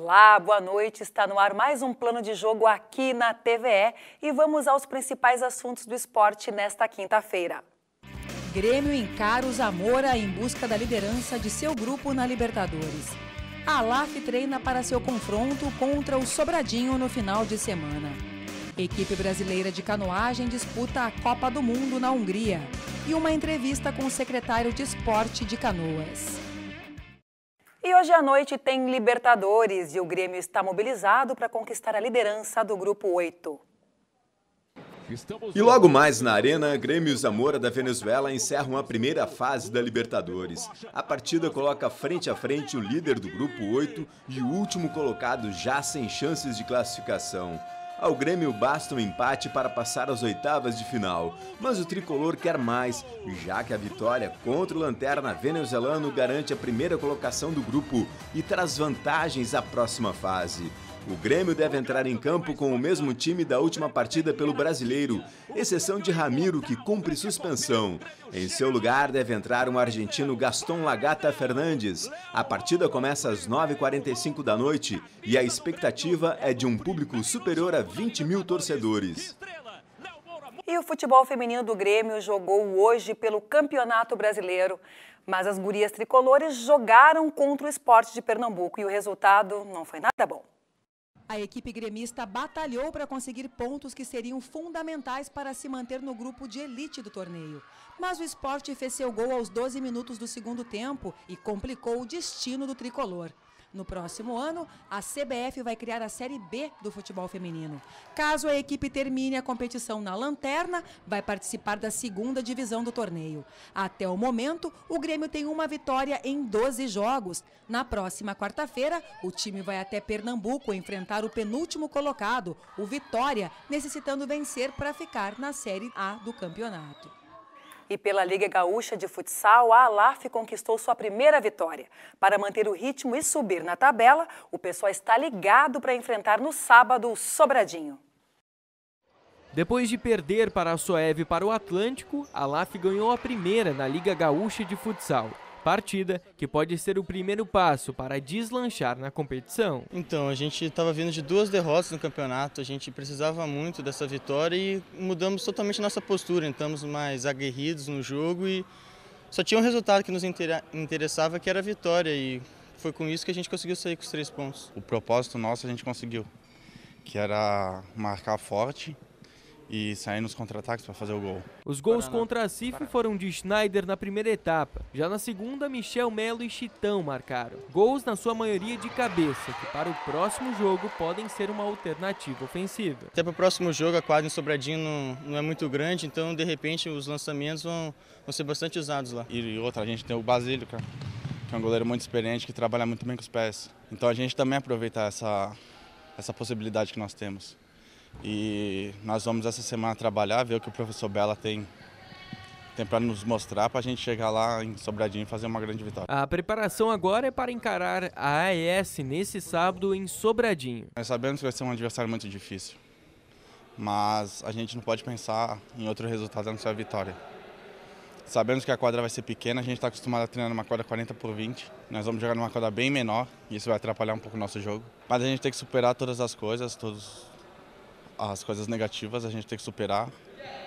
Olá, boa noite. Está no ar mais um plano de jogo aqui na TVE e vamos aos principais assuntos do esporte nesta quinta-feira. Grêmio encara o Zamora em busca da liderança de seu grupo na Libertadores. A LAF treina para seu confronto contra o Sobradinho no final de semana. Equipe brasileira de canoagem disputa a Copa do Mundo na Hungria. E uma entrevista com o secretário de Esporte de Canoas. E hoje à noite tem Libertadores e o Grêmio está mobilizado para conquistar a liderança do Grupo 8. E logo mais na Arena, Grêmio Zamora da Venezuela encerram a primeira fase da Libertadores. A partida coloca frente a frente o líder do grupo 8 e o último colocado já sem chances de classificação. Ao Grêmio basta um empate para passar às oitavas de final, mas o tricolor quer mais, já que a vitória contra o lanterna venezuelano garante a primeira colocação do grupo e traz vantagens à próxima fase. O Grêmio deve entrar em campo com o mesmo time da última partida pelo brasileiro, exceção de Ramiro, que cumpre suspensão. Em seu lugar deve entrar o um argentino Gaston Lagata Fernandes. A partida começa às 9h45 da noite e a expectativa é de um público superior a 20 mil torcedores. E o futebol feminino do Grêmio jogou hoje pelo Campeonato Brasileiro. Mas as gurias tricolores jogaram contra o esporte de Pernambuco e o resultado não foi nada bom. A equipe gremista batalhou para conseguir pontos que seriam fundamentais para se manter no grupo de elite do torneio. Mas o esporte fez seu gol aos 12 minutos do segundo tempo e complicou o destino do tricolor. No próximo ano, a CBF vai criar a Série B do futebol feminino. Caso a equipe termine a competição na lanterna, vai participar da segunda divisão do torneio. Até o momento, o Grêmio tem uma vitória em 12 jogos. Na próxima quarta-feira, o time vai até Pernambuco enfrentar o penúltimo colocado, o Vitória, necessitando vencer para ficar na Série A do campeonato e pela Liga Gaúcha de Futsal, a Alaf conquistou sua primeira vitória. Para manter o ritmo e subir na tabela, o pessoal está ligado para enfrentar no sábado o Sobradinho. Depois de perder para a Soeve para o Atlântico, a Alaf ganhou a primeira na Liga Gaúcha de Futsal partida, que pode ser o primeiro passo para deslanchar na competição. Então, a gente estava vindo de duas derrotas no campeonato, a gente precisava muito dessa vitória e mudamos totalmente nossa postura, entramos mais aguerridos no jogo e só tinha um resultado que nos interessava, que era a vitória, e foi com isso que a gente conseguiu sair com os três pontos. O propósito nosso a gente conseguiu, que era marcar forte, e sair nos contra-ataques para fazer o gol. Os gols Paraná. contra a CIF foram de Schneider na primeira etapa. Já na segunda, Michel Melo e Chitão marcaram. Gols na sua maioria de cabeça, que para o próximo jogo podem ser uma alternativa ofensiva. Até para o próximo jogo, a quadra em Sobradinho não, não, é muito grande, então de repente os lançamentos vão, vão ser bastante usados lá. E, outra, a gente tem o Basílio, é, que é um goleiro muito experiente, que trabalha muito bem com os pés. Então a gente também aproveita essa, essa possibilidade que nós temos. E nós vamos essa semana trabalhar, ver o que o professor Bela tem tem para nos mostrar para a gente chegar lá em Sobradinho e fazer uma grande vitória. A preparação agora é para encarar a AES nesse sábado em Sobradinho. Nós sabemos que vai ser um adversário muito difícil, mas a gente não pode pensar em outro resultado a não ser a vitória. Sabemos que a quadra vai ser pequena, a gente está acostumado a treinar numa quadra 40 por 20. Nós vamos jogar numa quadra bem menor, e isso vai atrapalhar um pouco o nosso jogo. Mas a gente tem que superar todas as coisas, todos as coisas negativas a gente tem que superar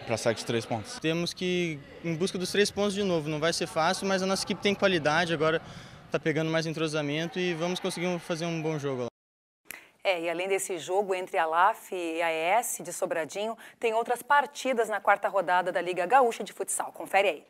para sair dos três pontos. Temos que ir em busca dos três pontos de novo. Não vai ser fácil, mas a nossa equipe tem qualidade agora, está pegando mais entrosamento e vamos conseguir fazer um bom jogo lá. É, e além desse jogo entre a LAF e a ES de Sobradinho, tem outras partidas na quarta rodada da Liga Gaúcha de Futsal. Confere aí.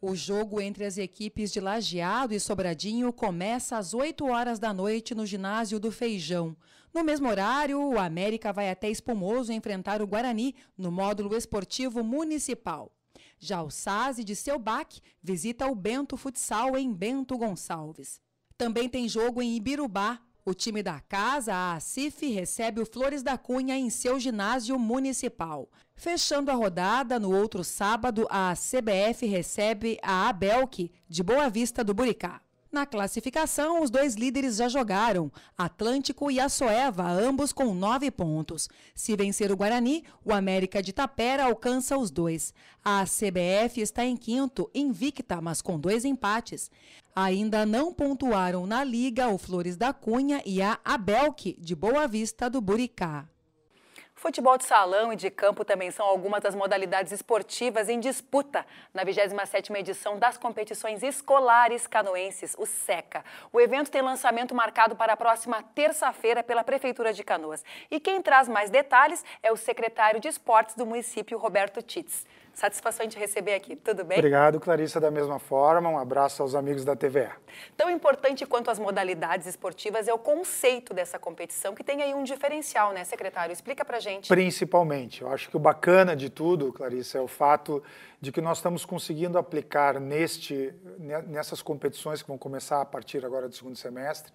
O jogo entre as equipes de Lajeado e Sobradinho começa às 8 horas da noite no ginásio do Feijão. No mesmo horário, o América vai até Espumoso enfrentar o Guarani no módulo esportivo municipal. Já o SASE de Selbach visita o Bento Futsal em Bento Gonçalves. Também tem jogo em Ibirubá, o time da casa, a ACIF, recebe o Flores da Cunha em seu ginásio municipal. Fechando a rodada, no outro sábado, a CBF recebe a Abelk de Boa Vista do Buricá. Na classificação, os dois líderes já jogaram, Atlântico e Açoeva, ambos com nove pontos. Se vencer o Guarani, o América de Tapera alcança os dois. A CBF está em quinto, invicta, mas com dois empates. Ainda não pontuaram na Liga o Flores da Cunha e a Abelque, de Boa Vista do Buricá. Futebol de salão e de campo também são algumas das modalidades esportivas em disputa na 27ª edição das competições escolares canoenses, o SECA. O evento tem lançamento marcado para a próxima terça-feira pela Prefeitura de Canoas. E quem traz mais detalhes é o secretário de Esportes do município, Roberto Tits. Satisfação em te receber aqui, tudo bem? Obrigado, Clarissa, da mesma forma. Um abraço aos amigos da TVA. Tão importante quanto as modalidades esportivas é o conceito dessa competição, que tem aí um diferencial, né, secretário? Explica pra gente. Principalmente. Eu acho que o bacana de tudo, Clarissa, é o fato de que nós estamos conseguindo aplicar neste, nessas competições que vão começar a partir agora do segundo semestre,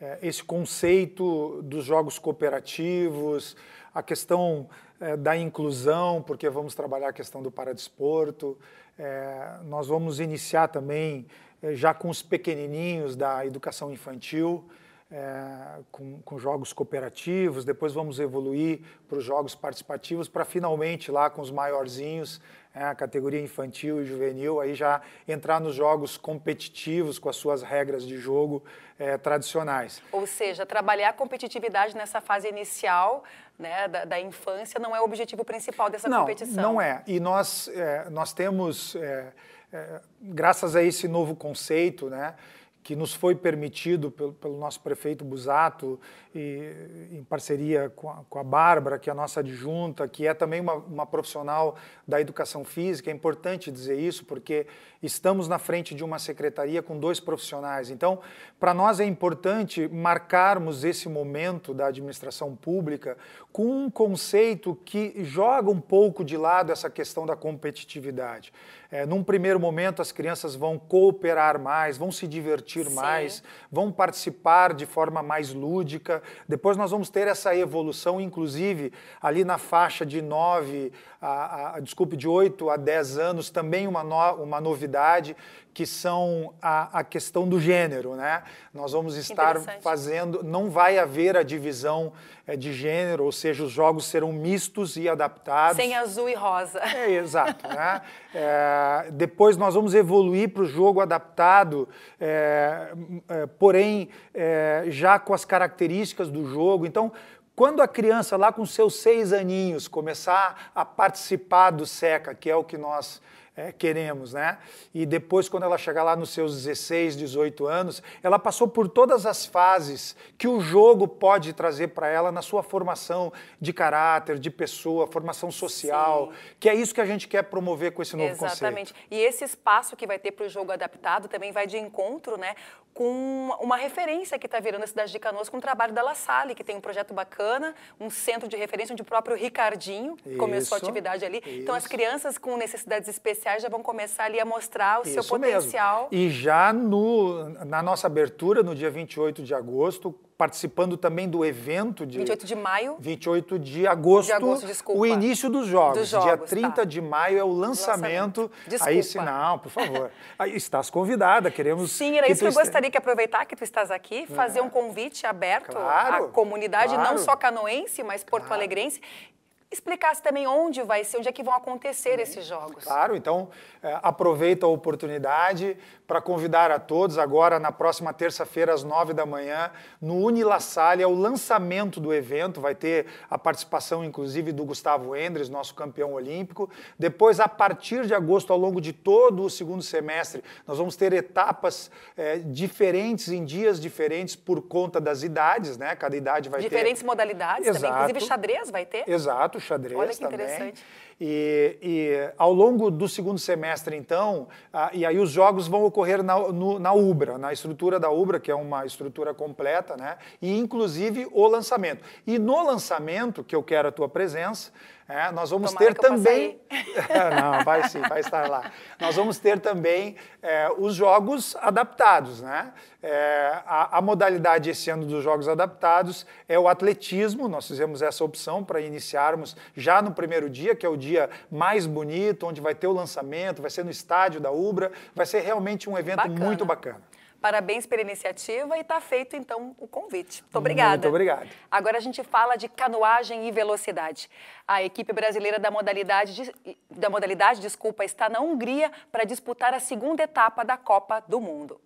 é, esse conceito dos jogos cooperativos, a questão é, da inclusão, porque vamos trabalhar a questão do paradesporto. É, nós vamos iniciar também, é, já com os pequenininhos da educação infantil, é, com, com, jogos cooperativos, depois vamos evoluir para os jogos participativos, para finalmente lá com os maiorzinhos, é, a categoria infantil e juvenil, aí já entrar nos jogos competitivos com as suas regras de jogo é, tradicionais. Ou seja, trabalhar a competitividade nessa fase inicial né, da, da, infância não é o objetivo principal dessa não, competição. Não é. E nós, é, nós temos, é, é, graças a esse novo conceito, né? que nos foi permitido pelo, pelo nosso prefeito Busato, e, em parceria com a, com a Bárbara, que é a nossa adjunta, que é também uma, uma, profissional da educação física. É importante dizer isso, porque estamos na frente de uma secretaria com dois profissionais. Então, para nós é importante marcarmos esse momento da administração pública com um conceito que joga um pouco de lado essa questão da competitividade. É, num primeiro momento, as crianças vão cooperar mais, vão se divertir divertir Sim. mais, vão participar de forma mais lúdica. Depois nós vamos ter essa evolução, inclusive ali na faixa de 9, a, a, desculpe, de 8 a 10 anos, também uma, no, uma novidade, que são a, a, questão do gênero, né? Nós vamos estar fazendo, não vai haver a divisão é, de gênero, ou seja, os jogos serão mistos e adaptados. Sem azul e rosa. É, exato. Né? é, depois nós vamos evoluir para o jogo adaptado, é, é, porém é, já com as características do jogo. Então, quando a criança lá com seus seis aninhos começar a participar do SECA, que é o que nós é, queremos, né? E depois, quando ela chegar lá nos seus 16, 18 anos, ela passou por todas as fases que o jogo pode trazer para ela na sua formação de caráter, de pessoa, formação social, Sim. que é isso que a gente quer promover com esse novo Exatamente. conceito. Exatamente. E esse espaço que vai ter para o jogo adaptado também vai de encontro, né? Com uma referência que está virando a cidade de Canoas com o trabalho da La Salle, que tem um projeto bacana, um centro de referência onde o próprio Ricardinho isso, começou a atividade ali. Isso. Então, as crianças com necessidades especiais já vão começar ali a mostrar o Isso seu potencial. Mesmo. E já no, na nossa abertura, no dia 28 de agosto, participando também do evento de 28 de maio, 28 de agosto, de agosto desculpa, o início dos jogos. Dos jogos dia 30 tá. de maio é o lançamento. lançamento. Desculpa. Aí sinal, por favor. Aí estás convidada, queremos Sim, era que isso que eu este... gostaria que aproveitar que tu estás aqui, fazer é. um convite aberto claro, à comunidade claro. não só canoense, mas porto-alegrense claro explicasse também onde vai ser, onde é que vão acontecer Sim. esses jogos. Claro, então é, aproveita a oportunidade para convidar a todos agora na próxima terça-feira às nove da manhã no Unilassalle, é o lançamento do evento, vai ter a participação inclusive do Gustavo Endres, nosso campeão olímpico. Depois, a partir de agosto, ao longo de todo o segundo semestre, nós vamos ter etapas é, diferentes, em dias diferentes, por conta das idades, né? Cada idade vai diferentes ter... Diferentes modalidades Exato. também, inclusive xadrez vai ter. Exato, xadrez Olha que também. Interessante. E, e ao longo do segundo semestre, então, a, e aí os jogos vão ocorrer na, no, na Ubra, na estrutura da Ubra, que é uma estrutura completa, né? E inclusive o lançamento. E no lançamento, que eu quero a tua presença, é, nós vamos Tomara ter também. Não, vai sim, vai estar lá. Nós vamos ter também é, os jogos adaptados, né? É, a, a, modalidade esse ano dos jogos adaptados é o atletismo. Nós fizemos essa opção para iniciarmos já no primeiro dia, que é o dia mais bonito, onde vai ter o lançamento, vai ser no estádio da Ubra, vai ser realmente um evento bacana. muito bacana. Parabéns pela iniciativa e está feito, então, o convite. Muito obrigada. Muito obrigado. Agora a gente fala de canoagem e velocidade. A equipe brasileira da modalidade, de, da modalidade desculpa, está na Hungria para disputar a segunda etapa da Copa do Mundo.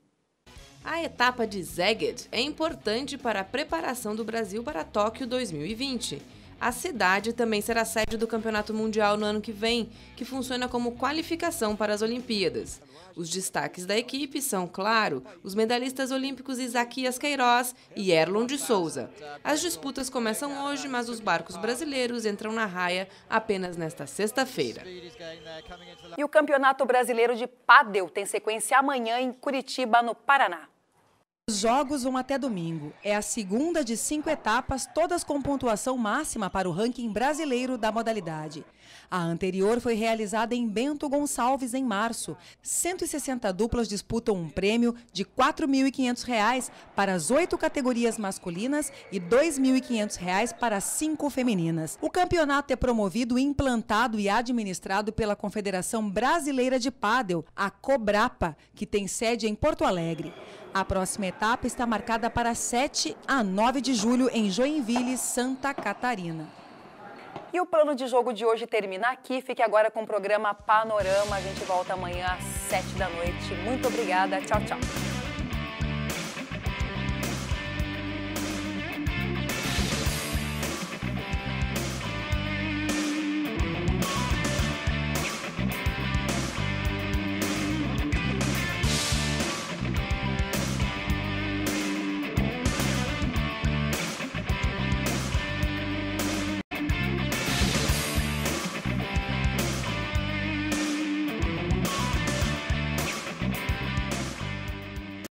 A etapa de Zeged é importante para a preparação do Brasil para Tóquio 2020. A cidade também será sede do Campeonato Mundial no ano que vem, que funciona como qualificação para as Olimpíadas. Os destaques da equipe são, claro, os medalhistas olímpicos Isaquias Queiroz e Erlon de Souza. As disputas começam hoje, mas os barcos brasileiros entram na raia apenas nesta sexta-feira. E o Campeonato Brasileiro de Pádel tem sequência amanhã em Curitiba, no Paraná. Os jogos vão até domingo. É a segunda de cinco etapas, todas com pontuação máxima para o ranking brasileiro da modalidade. A anterior foi realizada em Bento Gonçalves, em março. 160 duplas disputam um prêmio de R$ 4.500 para as oito categorias masculinas e R$ 2.500 para as cinco femininas. O campeonato é promovido, implantado e administrado pela Confederação Brasileira de Pádel, a COBRAPA, que tem sede em Porto Alegre. A próxima etapa está marcada para 7 a 9 de julho em Joinville, Santa Catarina. E o plano de jogo de hoje termina aqui. Fique agora com o programa Panorama. A gente volta amanhã às 7 da noite. Muito obrigada. Tchau, tchau.